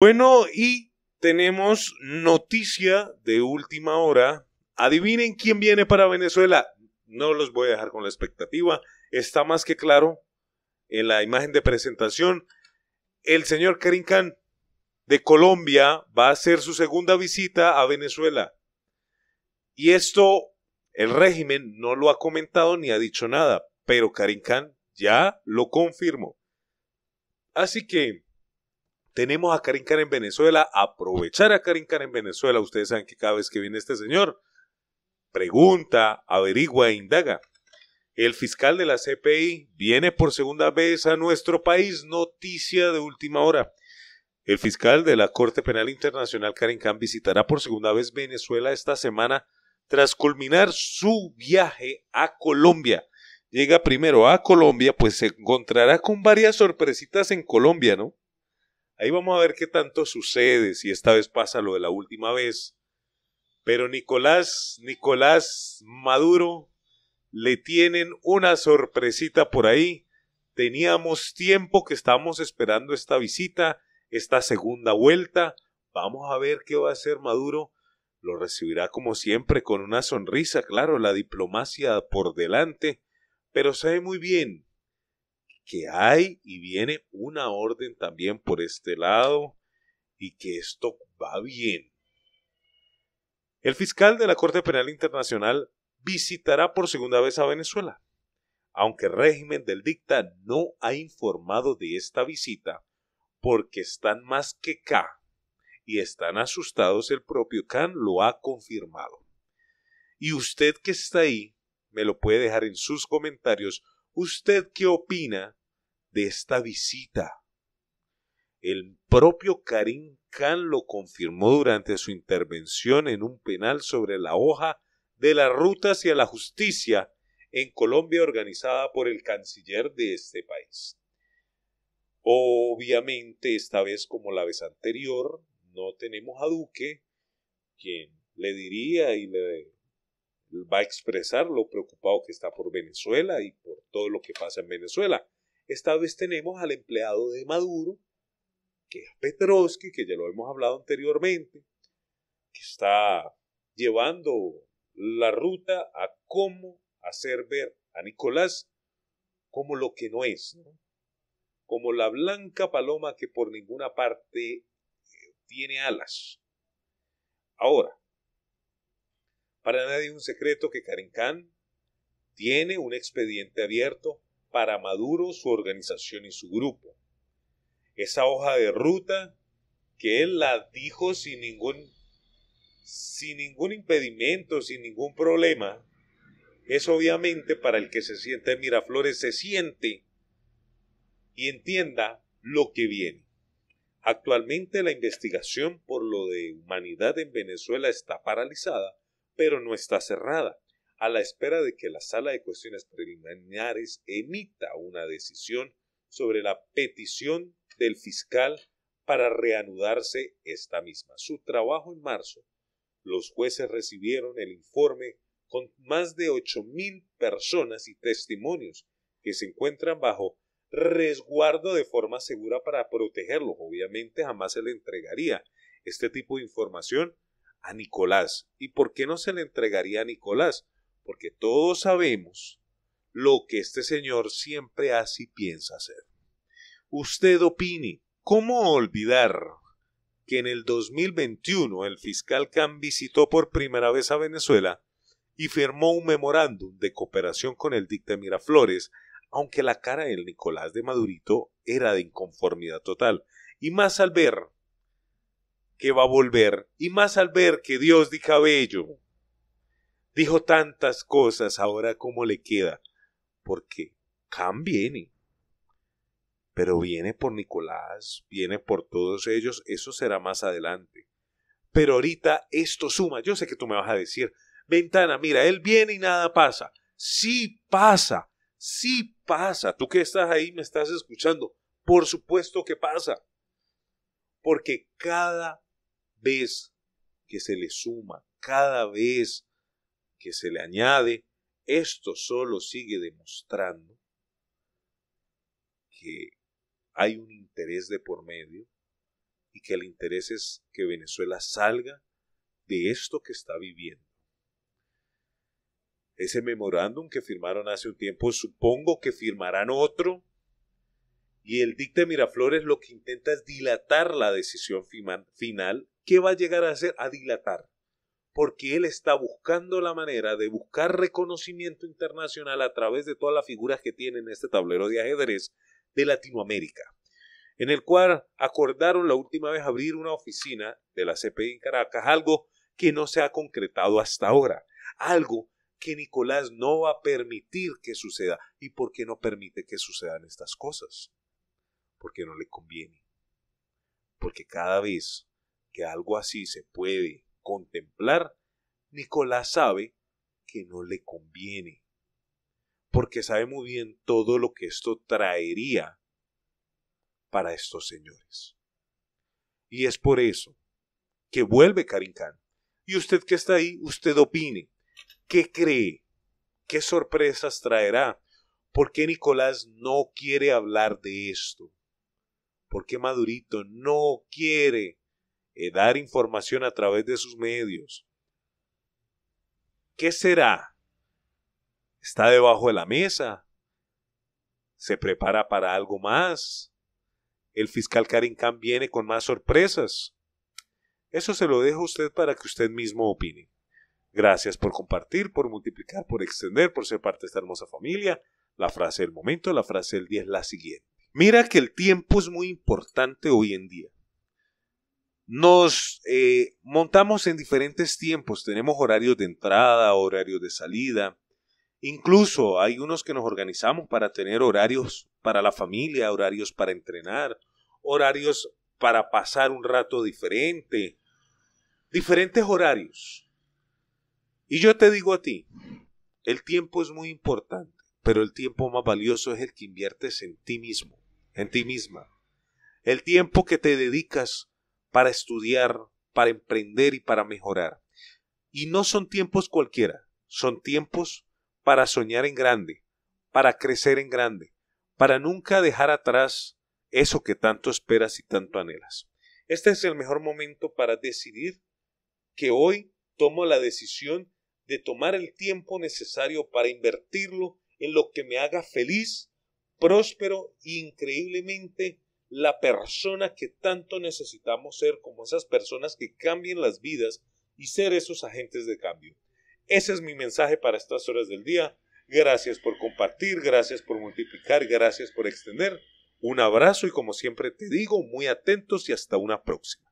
Bueno, y tenemos noticia de última hora. Adivinen quién viene para Venezuela. No los voy a dejar con la expectativa. Está más que claro en la imagen de presentación. El señor Karim de Colombia va a hacer su segunda visita a Venezuela. Y esto el régimen no lo ha comentado ni ha dicho nada, pero Karim ya lo confirmó. Así que tenemos a Karim en Venezuela, aprovechar a Karim en Venezuela. Ustedes saben que cada vez que viene este señor, pregunta, averigua e indaga. El fiscal de la CPI viene por segunda vez a nuestro país, noticia de última hora. El fiscal de la Corte Penal Internacional, Karen Khan, visitará por segunda vez Venezuela esta semana tras culminar su viaje a Colombia. Llega primero a Colombia, pues se encontrará con varias sorpresitas en Colombia, ¿no? Ahí vamos a ver qué tanto sucede, si esta vez pasa lo de la última vez. Pero Nicolás, Nicolás Maduro, le tienen una sorpresita por ahí. Teníamos tiempo que estábamos esperando esta visita, esta segunda vuelta. Vamos a ver qué va a hacer Maduro. Lo recibirá como siempre con una sonrisa, claro, la diplomacia por delante. Pero sabe muy bien que hay y viene una orden también por este lado y que esto va bien. El fiscal de la Corte Penal Internacional visitará por segunda vez a Venezuela. Aunque el régimen del dicta no ha informado de esta visita, porque están más que K y están asustados, el propio Khan lo ha confirmado. Y usted que está ahí, me lo puede dejar en sus comentarios. ¿Usted qué opina de esta visita. El propio Karim Khan lo confirmó durante su intervención en un penal sobre la hoja de la ruta hacia la justicia en Colombia organizada por el canciller de este país. Obviamente, esta vez como la vez anterior, no tenemos a Duque, quien le diría y le va a expresar lo preocupado que está por Venezuela y por todo lo que pasa en Venezuela. Esta vez tenemos al empleado de Maduro, que es Petrovsky, que ya lo hemos hablado anteriormente, que está llevando la ruta a cómo hacer ver a Nicolás como lo que no es, como la blanca paloma que por ninguna parte eh, tiene alas. Ahora, para nadie es un secreto que Karen Khan tiene un expediente abierto para Maduro, su organización y su grupo. Esa hoja de ruta que él la dijo sin ningún, sin ningún impedimento, sin ningún problema, es obviamente para el que se siente Miraflores, se siente y entienda lo que viene. Actualmente la investigación por lo de humanidad en Venezuela está paralizada, pero no está cerrada a la espera de que la Sala de Cuestiones Preliminares emita una decisión sobre la petición del fiscal para reanudarse esta misma. Su trabajo en marzo. Los jueces recibieron el informe con más de 8.000 personas y testimonios que se encuentran bajo resguardo de forma segura para protegerlos. Obviamente jamás se le entregaría este tipo de información a Nicolás. ¿Y por qué no se le entregaría a Nicolás? porque todos sabemos lo que este señor siempre hace y piensa hacer. Usted opine, ¿cómo olvidar que en el 2021 el fiscal Khan visitó por primera vez a Venezuela y firmó un memorándum de cooperación con el dicta Miraflores, aunque la cara del Nicolás de Madurito era de inconformidad total, y más al ver que va a volver, y más al ver que Dios di cabello Dijo tantas cosas, ahora cómo le queda. Porque Cam viene. Pero viene por Nicolás, viene por todos ellos, eso será más adelante. Pero ahorita esto suma, yo sé que tú me vas a decir, ventana, mira, él viene y nada pasa. Sí pasa, sí pasa. Tú que estás ahí me estás escuchando, por supuesto que pasa. Porque cada vez que se le suma, cada vez que se le añade, esto solo sigue demostrando que hay un interés de por medio y que el interés es que Venezuela salga de esto que está viviendo. Ese memorándum que firmaron hace un tiempo, supongo que firmarán otro, y el dicta Miraflores lo que intenta es dilatar la decisión final, ¿Qué va a llegar a hacer? a dilatar porque él está buscando la manera de buscar reconocimiento internacional a través de todas las figuras que tiene en este tablero de ajedrez de Latinoamérica, en el cual acordaron la última vez abrir una oficina de la CPI en Caracas, algo que no se ha concretado hasta ahora, algo que Nicolás no va a permitir que suceda. ¿Y por qué no permite que sucedan estas cosas? Porque no le conviene. Porque cada vez que algo así se puede contemplar, Nicolás sabe que no le conviene, porque sabe muy bien todo lo que esto traería para estos señores. Y es por eso que vuelve karincán Y usted que está ahí, usted opine. ¿Qué cree? ¿Qué sorpresas traerá? ¿Por qué Nicolás no quiere hablar de esto? ¿Por qué Madurito no quiere eh, dar información a través de sus medios. ¿Qué será? ¿Está debajo de la mesa? ¿Se prepara para algo más? El fiscal Khan viene con más sorpresas. Eso se lo dejo a usted para que usted mismo opine. Gracias por compartir, por multiplicar, por extender, por ser parte de esta hermosa familia. La frase del momento, la frase del día es la siguiente. Mira que el tiempo es muy importante hoy en día nos eh, montamos en diferentes tiempos. Tenemos horarios de entrada, horarios de salida. Incluso hay unos que nos organizamos para tener horarios para la familia, horarios para entrenar, horarios para pasar un rato diferente. Diferentes horarios. Y yo te digo a ti, el tiempo es muy importante, pero el tiempo más valioso es el que inviertes en ti mismo, en ti misma. El tiempo que te dedicas para estudiar, para emprender y para mejorar. Y no son tiempos cualquiera, son tiempos para soñar en grande, para crecer en grande, para nunca dejar atrás eso que tanto esperas y tanto anhelas. Este es el mejor momento para decidir que hoy tomo la decisión de tomar el tiempo necesario para invertirlo en lo que me haga feliz, próspero e increíblemente la persona que tanto necesitamos ser como esas personas que cambien las vidas y ser esos agentes de cambio. Ese es mi mensaje para estas horas del día. Gracias por compartir, gracias por multiplicar, gracias por extender. Un abrazo y como siempre te digo, muy atentos y hasta una próxima.